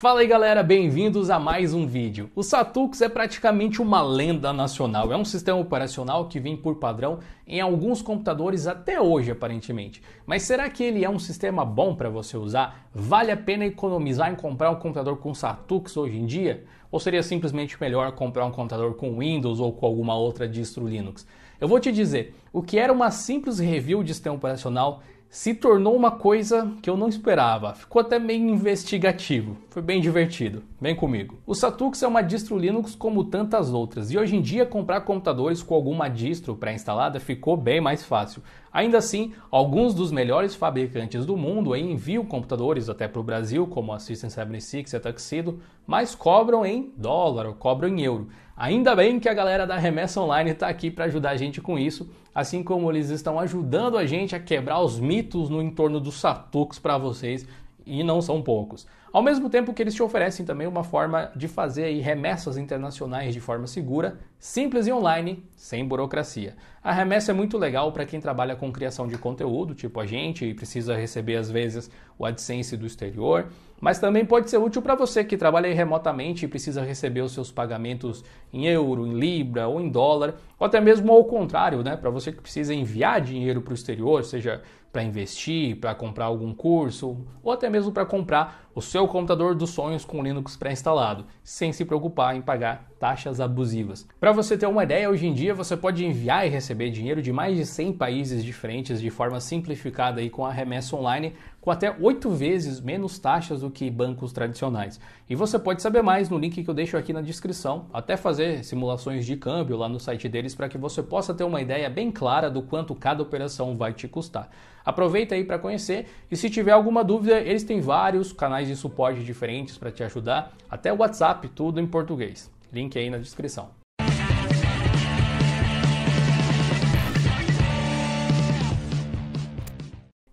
Fala aí galera, bem-vindos a mais um vídeo. O Satux é praticamente uma lenda nacional, é um sistema operacional que vem por padrão em alguns computadores até hoje aparentemente. Mas será que ele é um sistema bom para você usar? Vale a pena economizar em comprar um computador com Satux hoje em dia? Ou seria simplesmente melhor comprar um computador com Windows ou com alguma outra distro Linux? Eu vou te dizer, o que era uma simples review de sistema operacional se tornou uma coisa que eu não esperava. Ficou até meio investigativo. Foi bem divertido. Vem comigo. O Satux é uma distro Linux como tantas outras, e hoje em dia comprar computadores com alguma distro pré-instalada ficou bem mais fácil. Ainda assim, alguns dos melhores fabricantes do mundo enviam computadores até para o Brasil, como a System 76 e a Tuxedo, mas cobram em dólar ou cobram em euro. Ainda bem que a galera da Remessa Online está aqui para ajudar a gente com isso, assim como eles estão ajudando a gente a quebrar os mitos no entorno dos Satux para vocês e não são poucos. Ao mesmo tempo que eles te oferecem também uma forma de fazer aí remessas internacionais de forma segura, simples e online, sem burocracia. A remessa é muito legal para quem trabalha com criação de conteúdo, tipo a gente, e precisa receber às vezes o AdSense do exterior, mas também pode ser útil para você que trabalha remotamente e precisa receber os seus pagamentos em euro, em libra ou em dólar, ou até mesmo ao contrário, né, para você que precisa enviar dinheiro para o exterior, seja para investir, para comprar algum curso ou até mesmo para comprar o seu computador dos sonhos com Linux pré-instalado, sem se preocupar em pagar taxas abusivas. Para você ter uma ideia, hoje em dia você pode enviar e receber dinheiro de mais de 100 países diferentes de forma simplificada e com a remessa online com até oito vezes menos taxas do que bancos tradicionais. E você pode saber mais no link que eu deixo aqui na descrição, até fazer simulações de câmbio lá no site deles para que você possa ter uma ideia bem clara do quanto cada operação vai te custar. Aproveita aí para conhecer e se tiver alguma dúvida, eles têm vários canais de suporte diferentes para te ajudar, até o WhatsApp, tudo em português. Link aí na descrição.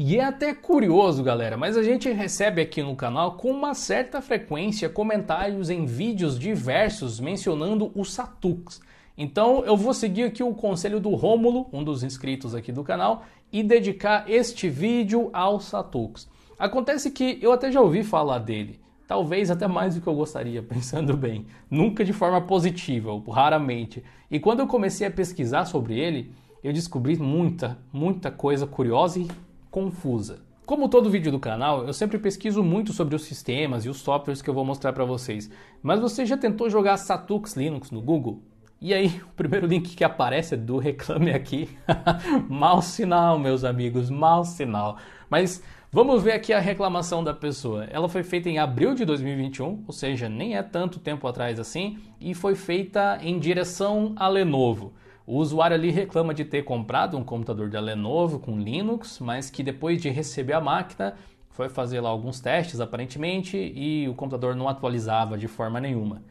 E é até curioso, galera, mas a gente recebe aqui no canal com uma certa frequência comentários em vídeos diversos mencionando o Satux. Então eu vou seguir aqui o conselho do Rômulo, um dos inscritos aqui do canal, e dedicar este vídeo ao Satux. Acontece que eu até já ouvi falar dele, talvez até mais do que eu gostaria, pensando bem, nunca de forma positiva, raramente. E quando eu comecei a pesquisar sobre ele, eu descobri muita, muita coisa curiosa e confusa. Como todo vídeo do canal, eu sempre pesquiso muito sobre os sistemas e os softwares que eu vou mostrar para vocês. Mas você já tentou jogar Satux Linux no Google? E aí, o primeiro link que aparece é do Reclame Aqui. mal sinal, meus amigos, mal sinal. Mas vamos ver aqui a reclamação da pessoa. Ela foi feita em abril de 2021, ou seja, nem é tanto tempo atrás assim, e foi feita em direção a Lenovo. O usuário ali reclama de ter comprado um computador da Lenovo com Linux, mas que depois de receber a máquina foi fazer lá alguns testes aparentemente e o computador não atualizava de forma nenhuma.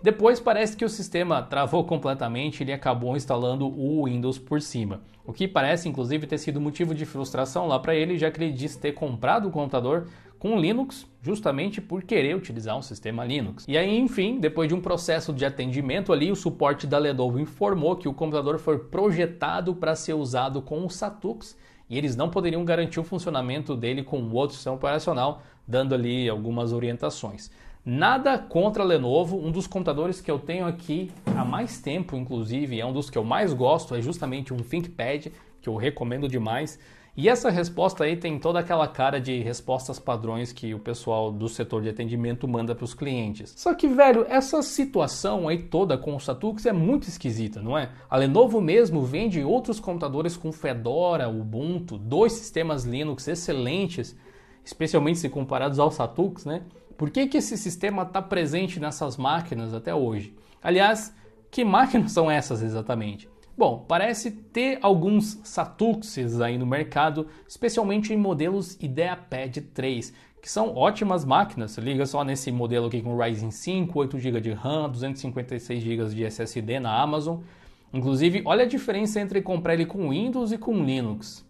Depois parece que o sistema travou completamente e ele acabou instalando o Windows por cima. O que parece inclusive ter sido motivo de frustração lá para ele, já que ele disse ter comprado o computador com Linux, justamente por querer utilizar um sistema Linux. E aí, enfim, depois de um processo de atendimento ali, o suporte da Lenovo informou que o computador foi projetado para ser usado com o Satux e eles não poderiam garantir o funcionamento dele com outro sistema operacional, dando ali algumas orientações. Nada contra a Lenovo, um dos computadores que eu tenho aqui há mais tempo, inclusive, é um dos que eu mais gosto, é justamente um ThinkPad, que eu recomendo demais. E essa resposta aí tem toda aquela cara de respostas padrões que o pessoal do setor de atendimento manda para os clientes. Só que, velho, essa situação aí toda com o Satux é muito esquisita, não é? A Lenovo mesmo vende outros computadores com Fedora, Ubuntu, dois sistemas Linux excelentes, especialmente se comparados ao Satux, né? Por que, que esse sistema está presente nessas máquinas até hoje? Aliás, que máquinas são essas exatamente? Bom, parece ter alguns Satuxes aí no mercado, especialmente em modelos IdeaPad 3, que são ótimas máquinas. Liga só nesse modelo aqui com Ryzen 5, 8 GB de RAM, 256 GB de SSD na Amazon. Inclusive, olha a diferença entre comprar ele com Windows e com Linux.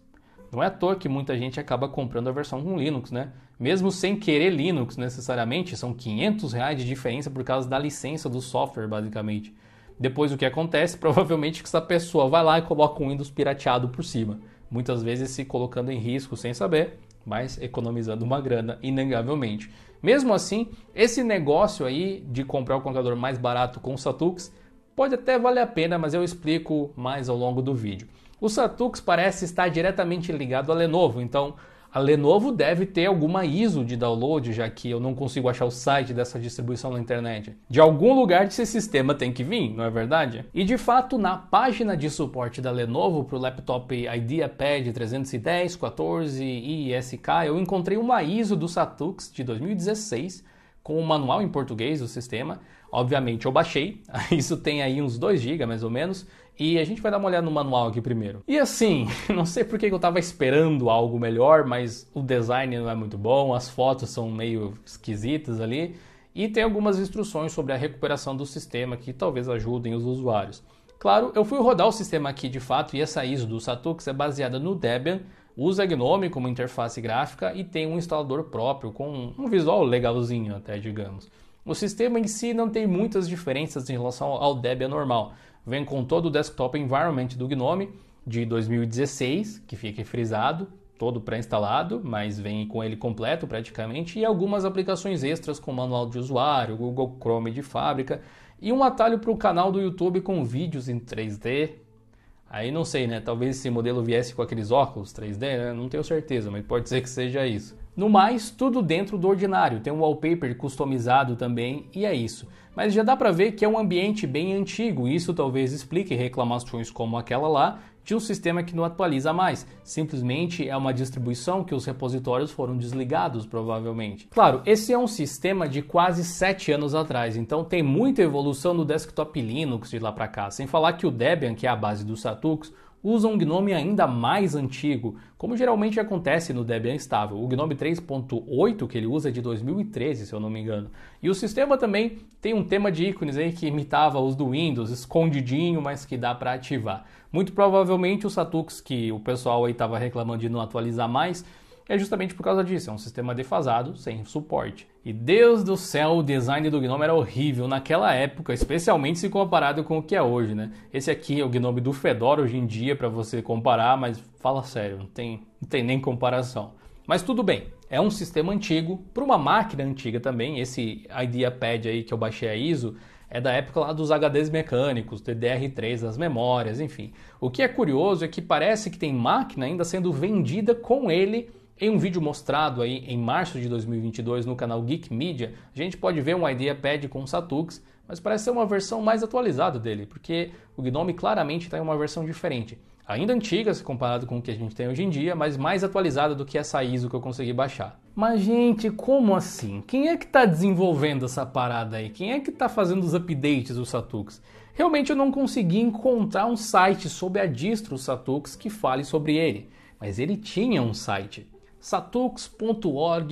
Não é à toa que muita gente acaba comprando a versão com Linux, né? Mesmo sem querer Linux necessariamente, são 500 reais de diferença por causa da licença do software, basicamente. Depois o que acontece? Provavelmente que essa pessoa vai lá e coloca um Windows pirateado por cima. Muitas vezes se colocando em risco sem saber, mas economizando uma grana, inegavelmente. Mesmo assim, esse negócio aí de comprar o computador mais barato com o Satux pode até valer a pena, mas eu explico mais ao longo do vídeo. O Satux parece estar diretamente ligado à Lenovo, então a Lenovo deve ter alguma ISO de download, já que eu não consigo achar o site dessa distribuição na internet. De algum lugar esse sistema tem que vir, não é verdade? E de fato, na página de suporte da Lenovo para o laptop IdeaPad 310, 14 e ISK, eu encontrei uma ISO do Satux de 2016 com o um manual em português do sistema. Obviamente eu baixei, isso tem aí uns 2 GB mais ou menos, e a gente vai dar uma olhada no manual aqui primeiro. E assim, não sei porque eu estava esperando algo melhor, mas o design não é muito bom, as fotos são meio esquisitas ali. E tem algumas instruções sobre a recuperação do sistema que talvez ajudem os usuários. Claro, eu fui rodar o sistema aqui de fato e essa ISO do Satux é baseada no Debian, usa GNOME como interface gráfica e tem um instalador próprio com um visual legalzinho até, digamos. O sistema em si não tem muitas diferenças em relação ao Debian normal. Vem com todo o desktop environment do GNOME de 2016, que fica frisado, todo pré-instalado, mas vem com ele completo praticamente, e algumas aplicações extras com manual de usuário, Google Chrome de fábrica, e um atalho para o canal do YouTube com vídeos em 3D. Aí não sei, né? Talvez esse modelo viesse com aqueles óculos 3D, né? não tenho certeza, mas pode ser que seja isso. No mais, tudo dentro do ordinário, tem um wallpaper customizado também e é isso. Mas já dá para ver que é um ambiente bem antigo, e isso talvez explique reclamações como aquela lá de um sistema que não atualiza mais. Simplesmente é uma distribuição que os repositórios foram desligados, provavelmente. Claro, esse é um sistema de quase 7 anos atrás, então tem muita evolução no desktop Linux de lá para cá, sem falar que o Debian, que é a base do Satux, usam um GNOME ainda mais antigo, como geralmente acontece no Debian estável. O GNOME 3.8 que ele usa é de 2013, se eu não me engano. E o sistema também tem um tema de ícones aí que imitava os do Windows, escondidinho, mas que dá para ativar. Muito provavelmente o Satux que o pessoal aí estava reclamando de não atualizar mais, é justamente por causa disso, é um sistema defasado, sem suporte. E Deus do céu, o design do Gnome era horrível naquela época, especialmente se comparado com o que é hoje, né? Esse aqui é o Gnome do Fedora hoje em dia para você comparar, mas fala sério, não tem, não tem nem comparação. Mas tudo bem, é um sistema antigo para uma máquina antiga também. Esse IdeaPad aí que eu baixei a ISO é da época lá dos HDs mecânicos, DDR3, das memórias, enfim. O que é curioso é que parece que tem máquina ainda sendo vendida com ele em um vídeo mostrado aí em março de 2022 no canal Geek Media, a gente pode ver um IdeaPad com Satux, mas parece ser uma versão mais atualizada dele, porque o Gnome claramente está em uma versão diferente. Ainda antiga se comparado com o que a gente tem hoje em dia, mas mais atualizada do que essa ISO que eu consegui baixar. Mas gente, como assim? Quem é que está desenvolvendo essa parada aí? Quem é que está fazendo os updates do Satux? Realmente eu não consegui encontrar um site sobre a distro Satux que fale sobre ele, mas ele tinha um site satux.org.br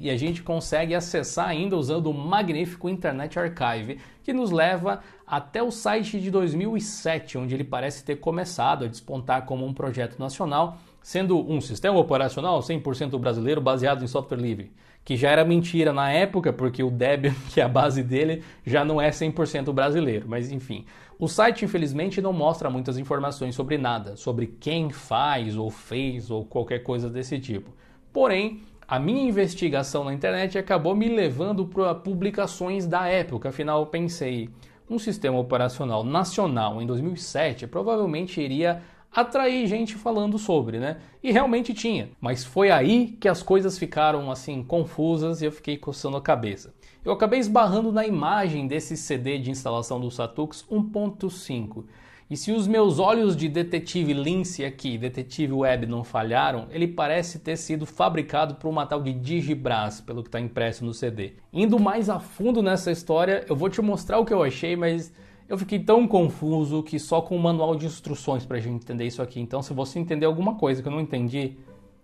e a gente consegue acessar ainda usando o magnífico Internet Archive, que nos leva até o site de 2007, onde ele parece ter começado a despontar como um projeto nacional sendo um sistema operacional 100% brasileiro baseado em software livre, que já era mentira na época, porque o Debian, que é a base dele, já não é 100% brasileiro, mas enfim. O site, infelizmente, não mostra muitas informações sobre nada, sobre quem faz ou fez ou qualquer coisa desse tipo. Porém, a minha investigação na internet acabou me levando para publicações da época, afinal, pensei, um sistema operacional nacional em 2007 provavelmente iria atrair gente falando sobre, né? E realmente tinha, mas foi aí que as coisas ficaram assim confusas e eu fiquei coçando a cabeça. Eu acabei esbarrando na imagem desse CD de instalação do Satux 1.5. E se os meus olhos de detetive Lince aqui, detetive web, não falharam, ele parece ter sido fabricado por uma tal de Digibras, pelo que está impresso no CD. Indo mais a fundo nessa história, eu vou te mostrar o que eu achei, mas eu fiquei tão confuso que só com o um manual de instruções para a gente entender isso aqui. Então, se você entender alguma coisa que eu não entendi,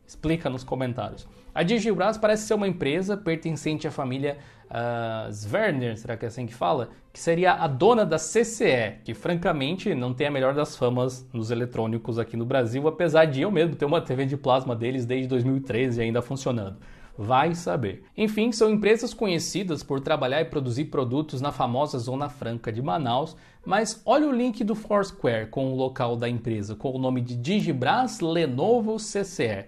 explica nos comentários. A Digibras parece ser uma empresa pertencente à família uh, Sverner, será que é assim que fala? Que seria a dona da CCE, que francamente não tem a melhor das famas nos eletrônicos aqui no Brasil, apesar de eu mesmo ter uma TV de plasma deles desde 2013 ainda funcionando. Vai saber. Enfim, são empresas conhecidas por trabalhar e produzir produtos na famosa Zona Franca de Manaus, mas olha o link do Foursquare com o local da empresa, com o nome de Digibras Lenovo CCE.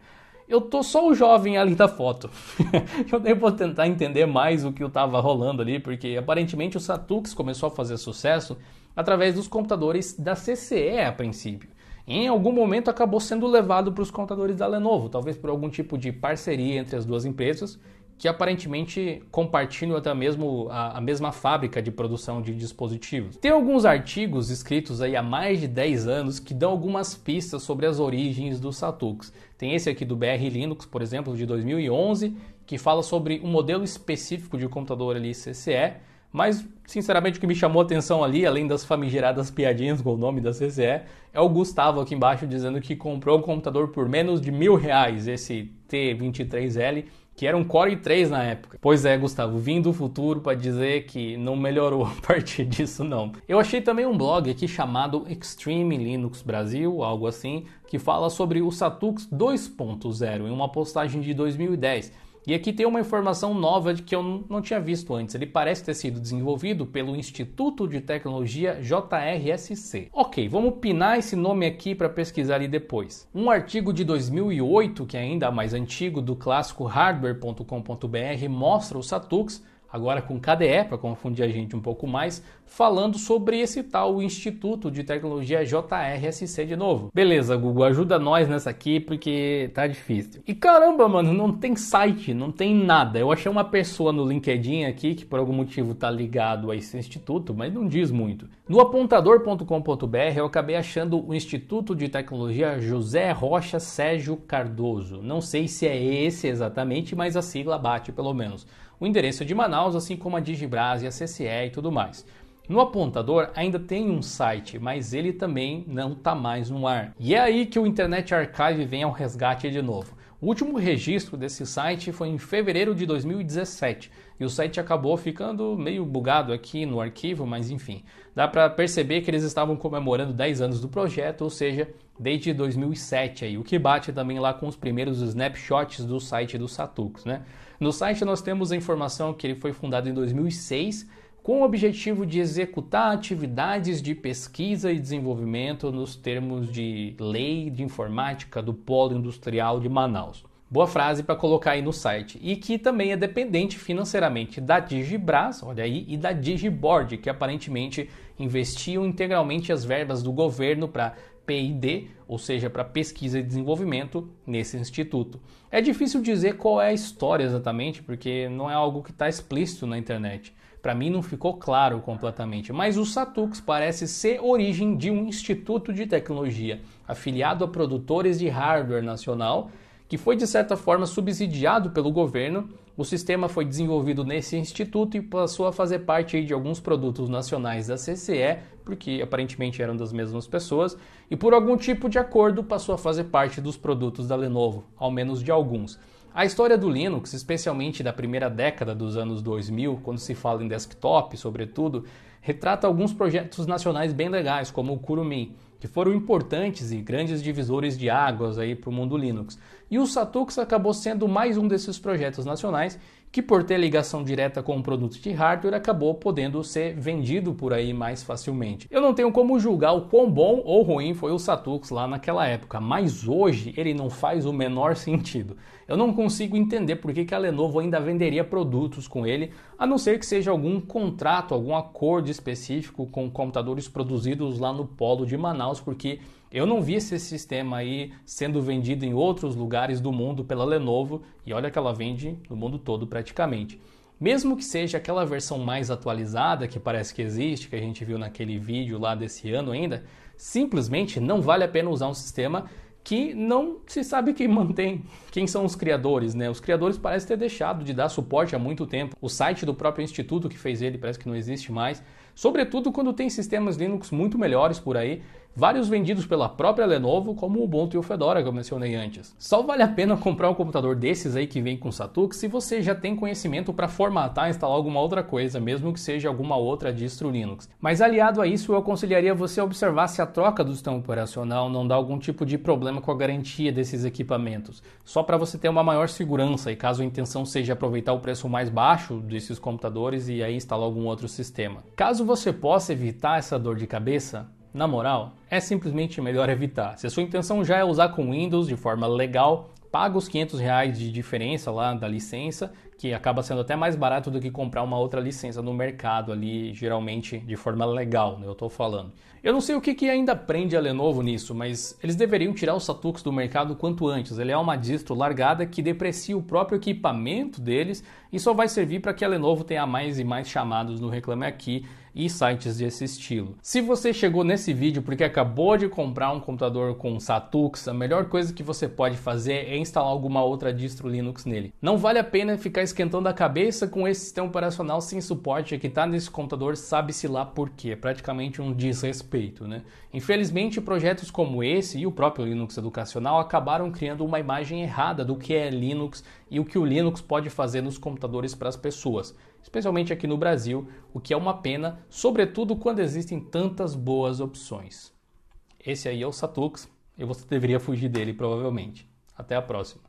Eu tô só o jovem ali da foto. eu nem vou tentar entender mais o que estava rolando ali, porque aparentemente o Satux começou a fazer sucesso através dos computadores da CCE a princípio em algum momento acabou sendo levado para os contadores da Lenovo, talvez por algum tipo de parceria entre as duas empresas, que aparentemente compartilham até mesmo a, a, mesma fábrica de produção de dispositivos. Tem alguns artigos escritos aí há mais de 10 anos que dão algumas pistas sobre as origens do Satux. Tem esse aqui do BR Linux, por exemplo, de 2011, que fala sobre um modelo específico de computador ali CCE, mas, sinceramente, o que me chamou a atenção ali, além das famigeradas piadinhas com o nome da CCE, é o Gustavo aqui embaixo dizendo que comprou o computador por menos de mil reais, esse T23L, que era um Core i3 na época. Pois é, Gustavo, vim do futuro para dizer que não melhorou a partir disso não. Eu achei também um blog aqui chamado Extreme Linux Brasil, algo assim, que fala sobre o Satux 2.0 em uma postagem de 2010. E aqui tem uma informação nova de que eu não tinha visto antes. Ele parece ter sido desenvolvido pelo Instituto de Tecnologia JRSC. Ok, vamos pinar esse nome aqui para pesquisar ali depois. Um artigo de 2008, que é ainda mais antigo, do clássico hardware.com.br, mostra o Satux agora com KDE, para confundir a gente um pouco mais, falando sobre esse tal Instituto de Tecnologia JRSC de novo. Beleza, Google, ajuda nós nessa aqui porque tá difícil. E caramba, mano, não tem site, não tem nada. Eu achei uma pessoa no LinkedIn aqui que por algum motivo tá ligado a esse instituto, mas não diz muito. No apontador.com.br eu acabei achando o Instituto de Tecnologia José Rocha Sérgio Cardoso. Não sei se é esse exatamente, mas a sigla bate pelo menos o endereço de Manaus, assim como a Digibras e a CCE e tudo mais. No apontador ainda tem um site, mas ele também não está mais no ar. E é aí que o Internet Archive vem ao resgate de novo. O último registro desse site foi em fevereiro de 2017 e o site acabou ficando meio bugado aqui no arquivo, mas enfim, dá para perceber que eles estavam comemorando 10 anos do projeto, ou seja, desde 2007 aí, o que bate também lá com os primeiros snapshots do site do Satux, né? No site nós temos a informação que ele foi fundado em 2006 com o objetivo de executar atividades de pesquisa e desenvolvimento nos termos de lei de informática do Polo Industrial de Manaus. Boa frase para colocar aí no site. E que também é dependente financeiramente da Digibras, olha aí, e da Digiboard, que aparentemente investiam integralmente as verbas do governo para PID, ou seja, para pesquisa e desenvolvimento nesse instituto. É difícil dizer qual é a história exatamente, porque não é algo que está explícito na internet. Para mim não ficou claro completamente, mas o Satux parece ser origem de um instituto de tecnologia afiliado a produtores de hardware nacional que foi de certa forma subsidiado pelo governo. O sistema foi desenvolvido nesse instituto e passou a fazer parte de alguns produtos nacionais da CCE, porque aparentemente eram das mesmas pessoas, e por algum tipo de acordo passou a fazer parte dos produtos da Lenovo, ao menos de alguns. A história do Linux, especialmente da primeira década dos anos 2000, quando se fala em desktop, sobretudo, retrata alguns projetos nacionais bem legais, como o Kurumin, que foram importantes e grandes divisores de águas aí para o mundo Linux e o Satux acabou sendo mais um desses projetos nacionais que por ter ligação direta com o produto de hardware acabou podendo ser vendido por aí mais facilmente. Eu não tenho como julgar o quão bom ou ruim foi o Satux lá naquela época, mas hoje ele não faz o menor sentido. Eu não consigo entender por que, a Lenovo ainda venderia produtos com ele, a não ser que seja algum contrato, algum acordo específico com computadores produzidos lá no polo de Manaus, porque eu não vi esse sistema aí sendo vendido em outros lugares do mundo pela Lenovo, e olha que ela vende no mundo todo para praticamente. Mesmo que seja aquela versão mais atualizada que parece que existe, que a gente viu naquele vídeo lá desse ano ainda, simplesmente não vale a pena usar um sistema que não se sabe quem mantém, quem são os criadores, né? Os criadores parecem ter deixado de dar suporte há muito tempo. O site do próprio instituto que fez ele parece que não existe mais, sobretudo quando tem sistemas Linux muito melhores por aí vários vendidos pela própria Lenovo, como o Ubuntu e o Fedora que eu mencionei antes. Só vale a pena comprar um computador desses aí que vem com Satux se você já tem conhecimento para formatar e instalar alguma outra coisa, mesmo que seja alguma outra distro Linux. Mas aliado a isso, eu aconselharia você observar se a troca do sistema operacional não dá algum tipo de problema com a garantia desses equipamentos, só para você ter uma maior segurança e caso a intenção seja aproveitar o preço mais baixo desses computadores e aí instalar algum outro sistema. Caso você possa evitar essa dor de cabeça, na moral, é simplesmente melhor evitar. Se a sua intenção já é usar com Windows de forma legal, paga os 500 reais de diferença lá da licença que acaba sendo até mais barato do que comprar uma outra licença no mercado ali, geralmente de forma legal, né? Eu estou falando. Eu não sei o que, que ainda prende a Lenovo nisso, mas eles deveriam tirar o Satux do mercado quanto antes. Ele é uma distro largada que deprecia o próprio equipamento deles e só vai servir para que a Lenovo tenha mais e mais chamados no Reclame Aqui e sites desse estilo. Se você chegou nesse vídeo porque acabou de comprar um computador com Satux, a melhor coisa que você pode fazer é instalar alguma outra distro Linux nele. Não vale a pena ficar esquentando a cabeça com esse sistema operacional sem suporte é que está nesse computador, sabe-se lá por quê. praticamente um desrespeito, né? Infelizmente, projetos como esse e o próprio Linux educacional acabaram criando uma imagem errada do que é Linux e o que o Linux pode fazer nos computadores para as pessoas, especialmente aqui no Brasil, o que é uma pena, sobretudo quando existem tantas boas opções. Esse aí é o Satux, e você deveria fugir dele provavelmente. Até a próxima.